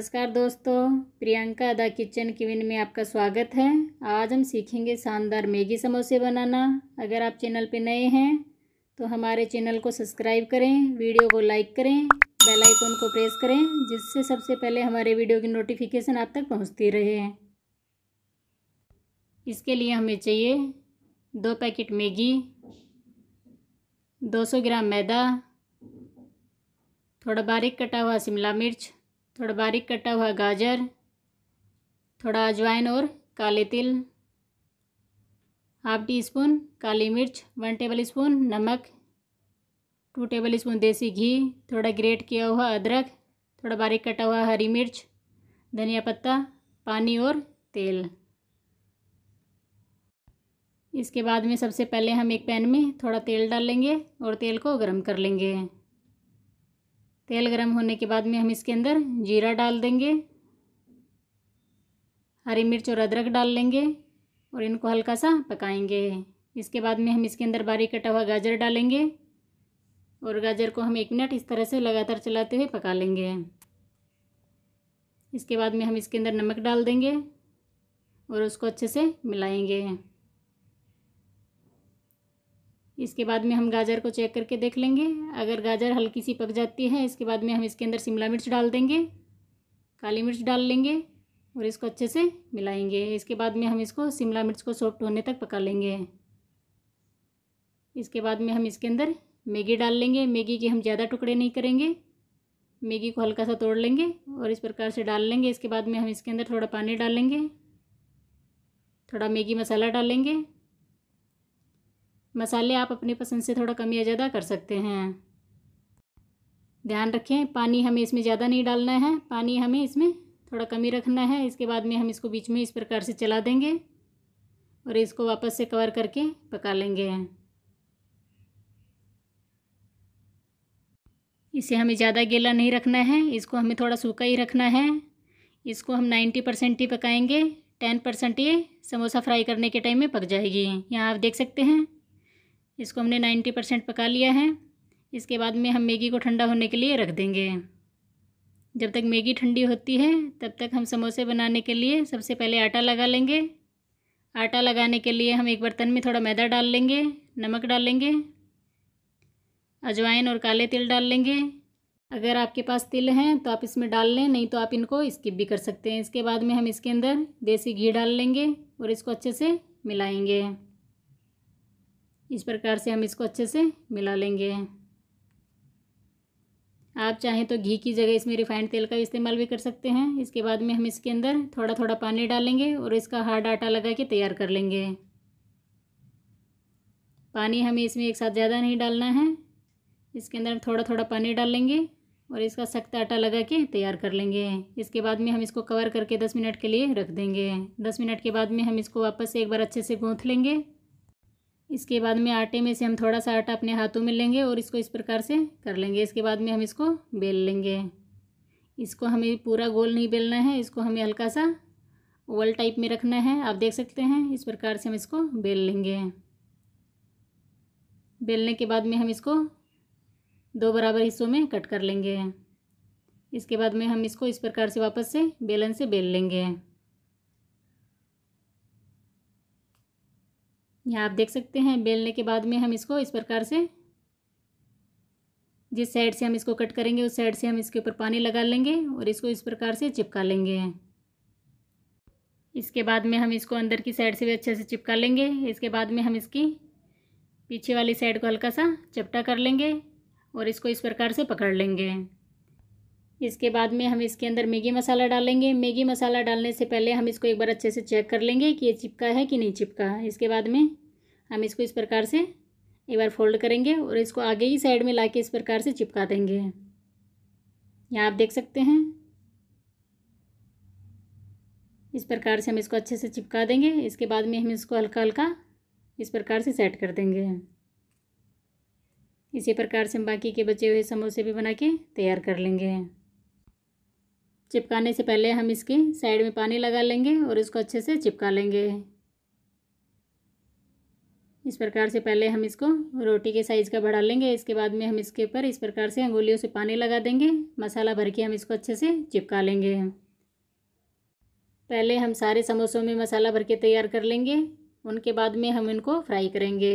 नमस्कार दोस्तों Priyanka the kitchen किविन में आपका स्वागत है आज हम सीखेंगे शानदार मैगी समोसे बनाना अगर आप चैनल पर नए हैं तो हमारे चैनल को सब्सक्राइब करें वीडियो को लाइक करें बेल आइकन को प्रेस करें जिससे सबसे पहले हमारे वीडियो की नोटिफिकेशन आप तक पहुंचती रहे इसके लिए हमें चाहिए दो पैकेट मैगी दो ग्राम मैदा थोड़ा बारीक कटा हुआ शिमला मिर्च थोड़ा बारीक कटा हुआ गाजर थोड़ा अजवाइन और काले तिल हाफ टी स्पून काली मिर्च वन टेबल स्पून नमक टू टेबल स्पून देसी घी थोड़ा ग्रेट किया हुआ अदरक थोड़ा बारीक कटा हुआ हरी मिर्च धनिया पत्ता पानी और तेल इसके बाद में सबसे पहले हम एक पैन में थोड़ा तेल डाल लेंगे और तेल को गर्म कर लेंगे तेल गरम होने के बाद में हम इसके अंदर जीरा डाल देंगे हरी मिर्च और अदरक डाल लेंगे और इनको हल्का सा पकाएंगे इसके बाद में हम इसके अंदर बारीक कटा हुआ गाजर डालेंगे और गाजर को हम एक मिनट इस तरह से लगातार चलाते हुए पका लेंगे इसके बाद में हम इसके अंदर नमक डाल देंगे और उसको अच्छे से मिलाएंगे इसके बाद में हम गाजर को चेक करके देख लेंगे अगर गाजर हल्की सी पक जाती है इसके बाद में हम इसके अंदर शिमला मिर्च डाल देंगे काली मिर्च डाल लेंगे और इसको अच्छे से मिलाएंगे इसके बाद में हम इसको शिमला मिर्च को सॉफ्ट होने तक पका लेंगे इसके बाद में हम इसके अंदर मैगी डाल लेंगे मैगी के हम ज़्यादा टुकड़े नहीं करेंगे मैगी को हल्का सा तोड़ लेंगे और इस प्रकार से डाल लेंगे इसके बाद में हम इसके अंदर थोड़ा पानी डाल लेंगे थोड़ा मैगी मसाला डालेंगे मसाले आप अपनी पसंद से थोड़ा कम या ज़्यादा कर सकते हैं ध्यान रखें पानी हमें इसमें ज़्यादा नहीं डालना है पानी हमें इसमें थोड़ा कमी रखना है इसके बाद में हम इसको बीच में इस प्रकार से चला देंगे और इसको वापस से कवर करके पका लेंगे इसे हमें ज़्यादा गीला नहीं रखना है इसको हमें थोड़ा सूखा ही रखना है इसको हम नाइन्टी परसेंट ही पकाएंगे टेन परसेंट ये समोसा फ्राई करने के टाइम में पक जाएगी यहाँ आप देख सकते हैं इसको हमने नाइन्टी परसेंट पका लिया है इसके बाद में हम मैगी को ठंडा होने के लिए रख देंगे जब तक मैगी ठंडी होती है तब तक हम समोसे बनाने के लिए सबसे पहले आटा लगा लेंगे आटा लगाने के लिए हम एक बर्तन में थोड़ा मैदा डाल लेंगे नमक डाल लेंगे अजवाइन और काले तिल डाल लेंगे अगर आपके पास तिल हैं तो आप इसमें डाल लें नहीं तो आप इनको स्किप भी कर सकते हैं इसके बाद में हम इसके अंदर देसी घी डाल लेंगे और इसको अच्छे से मिलाएंगे इस प्रकार से हम इसको अच्छे से मिला लेंगे आप चाहें तो घी की जगह इसमें रिफाइंड तेल का इस्तेमाल भी कर सकते हैं इसके बाद में हम इसके अंदर थोड़ा थोड़ा पानी डालेंगे और इसका हार्ड आटा लगा के तैयार कर लेंगे पानी हमें इसमें एक साथ ज़्यादा नहीं डालना है इसके अंदर थोड़ा थोड़ा पानी डाल लेंगे और इसका सख्त आटा लगा के तैयार कर लेंगे इसके बाद में हम इसको कवर करके दस मिनट के लिए रख देंगे दस मिनट के बाद में हम इसको वापस एक बार अच्छे से गूँथ लेंगे इसके बाद में आटे में से हम थोड़ा सा आटा अपने हाथों में लेंगे और इसको इस प्रकार से कर लेंगे इसके बाद में हम इसको बेल लेंगे इसको हमें पूरा गोल नहीं बेलना है इसको हमें हल्का सा ओवल टाइप में रखना है आप देख सकते हैं इस प्रकार से हम इसको बेल लेंगे बेलने के बाद में हम इसको दो बराबर हिस्सों में कट कर लेंगे इसके बाद में हम इसको इस प्रकार से वापस से बेलन से बेल लेंगे यहाँ आप देख सकते हैं बेलने के बाद में हम इसको इस प्रकार से जिस साइड से हम इसको कट करेंगे उस साइड से हम इसके ऊपर पानी लगा लेंगे और इसको इस प्रकार से चिपका लेंगे इसके बाद में हम इसको अंदर की साइड से भी अच्छे से चिपका लेंगे इसके बाद में हम इसकी पीछे वाली साइड को हल्का सा चपटा कर लेंगे और इसको इस प्रकार से पकड़ लेंगे इसके बाद में हम इसके अंदर मैगी मसाला डालेंगे मैगी मसाला डालने से पहले हम इसको एक बार अच्छे से चेक कर लेंगे कि ये चिपका है कि नहीं चिपका है इसके बाद में हम इसको इस प्रकार से एक बार फोल्ड करेंगे और इसको आगे ही साइड में ला के इस प्रकार से चिपका देंगे यहाँ आप देख सकते हैं इस प्रकार से हम इसको अच्छे से चिपका देंगे इसके बाद में हम इसको हल्का हल्का इस प्रकार से सेट कर देंगे इसी प्रकार से हम बाकी के बचे हुए समोसे भी बना के तैयार कर लेंगे चिपकाने से पहले हम इसके साइड में पानी लगा लेंगे और इसको अच्छे से चिपका लेंगे इस प्रकार से पहले हम इसको रोटी के साइज़ का बढ़ा लेंगे इसके बाद में हम इसके ऊपर इस प्रकार से अंगुलियों से पानी लगा देंगे मसाला भर के हम इसको अच्छे से चिपका लेंगे पहले हम सारे समोसों में मसाला भर के तैयार कर लेंगे उनके बाद में हम इनको फ्राई करेंगे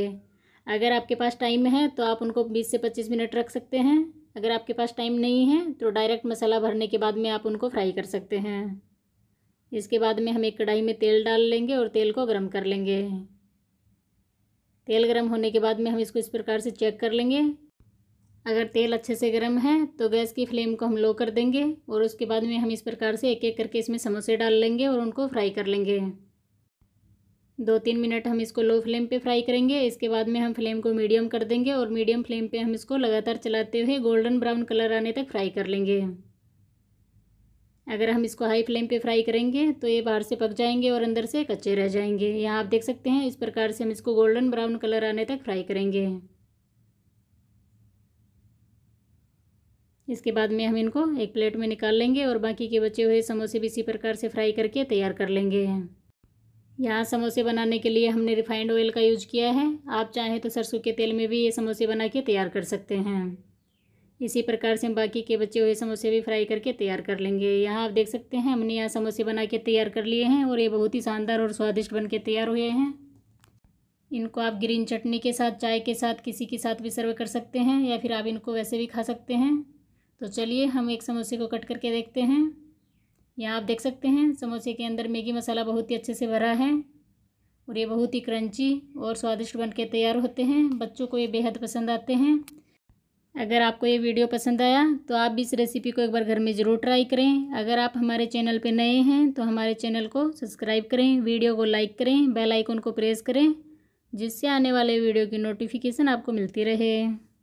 अगर आपके पास टाइम है तो आप उनको बीस से पच्चीस मिनट रख सकते हैं अगर आपके पास टाइम नहीं है तो डायरेक्ट मसाला भरने के बाद में आप उनको फ्राई कर सकते हैं इसके बाद में हम एक कढ़ाई में तेल डाल लेंगे और तेल को गर्म कर लेंगे तेल गर्म होने के बाद में हम इसको इस प्रकार से चेक कर लेंगे अगर तेल अच्छे से गर्म है तो गैस की फ्लेम को हम लो कर देंगे और उसके बाद में हम इस प्रकार से एक एक करके इसमें समोसे डाल लेंगे और उनको फ्राई कर लेंगे दो तीन मिनट हम इसको लो फ्लेम पे फ्राई करेंगे इसके बाद में हम फ्लेम को मीडियम कर देंगे और मीडियम फ्लेम पे हम इसको लगातार चलाते हुए गोल्डन ब्राउन कलर आने तक फ्राई कर लेंगे अगर हम इसको हाई फ्लेम पे फ्राई करेंगे तो ये बाहर से पक जाएंगे और अंदर से कच्चे रह जाएंगे यहाँ आप देख सकते हैं इस प्रकार से हम इसको गोल्डन ब्राउन कलर आने तक फ्राई करेंगे इसके बाद में हम इनको एक प्लेट में निकाल लेंगे और बाकी के बचे हुए समोसे भी इसी प्रकार से फ्राई करके तैयार कर लेंगे यहाँ समोसे बनाने के लिए हमने रिफाइंड ऑयल का यूज किया है आप चाहें तो सरसों के तेल में भी ये समोसे बना के तैयार कर सकते हैं इसी प्रकार से हम बाकी के बचे हुए समोसे भी फ्राई करके तैयार कर लेंगे यहाँ आप देख सकते हैं हमने यहाँ समोसे बना के तैयार कर लिए हैं और ये बहुत ही शानदार और स्वादिष्ट बन के तैयार हुए हैं इनको आप ग्रीन चटनी के साथ चाय के साथ किसी के साथ भी सर्व कर सकते हैं या फिर आप इनको वैसे भी खा सकते हैं तो चलिए हम एक समोसे को कट करके देखते हैं यहाँ आप देख सकते हैं समोसे के अंदर मैगी मसाला बहुत ही अच्छे से भरा है और ये बहुत ही क्रंची और स्वादिष्ट बन के तैयार होते हैं बच्चों को ये बेहद पसंद आते हैं अगर आपको ये वीडियो पसंद आया तो आप भी इस रेसिपी को एक बार घर में ज़रूर ट्राई करें अगर आप हमारे चैनल पर नए हैं तो हमारे चैनल को सब्सक्राइब करें वीडियो को लाइक करें बेल आइकन को प्रेस करें जिससे आने वाले वीडियो की नोटिफिकेशन आपको मिलती रहे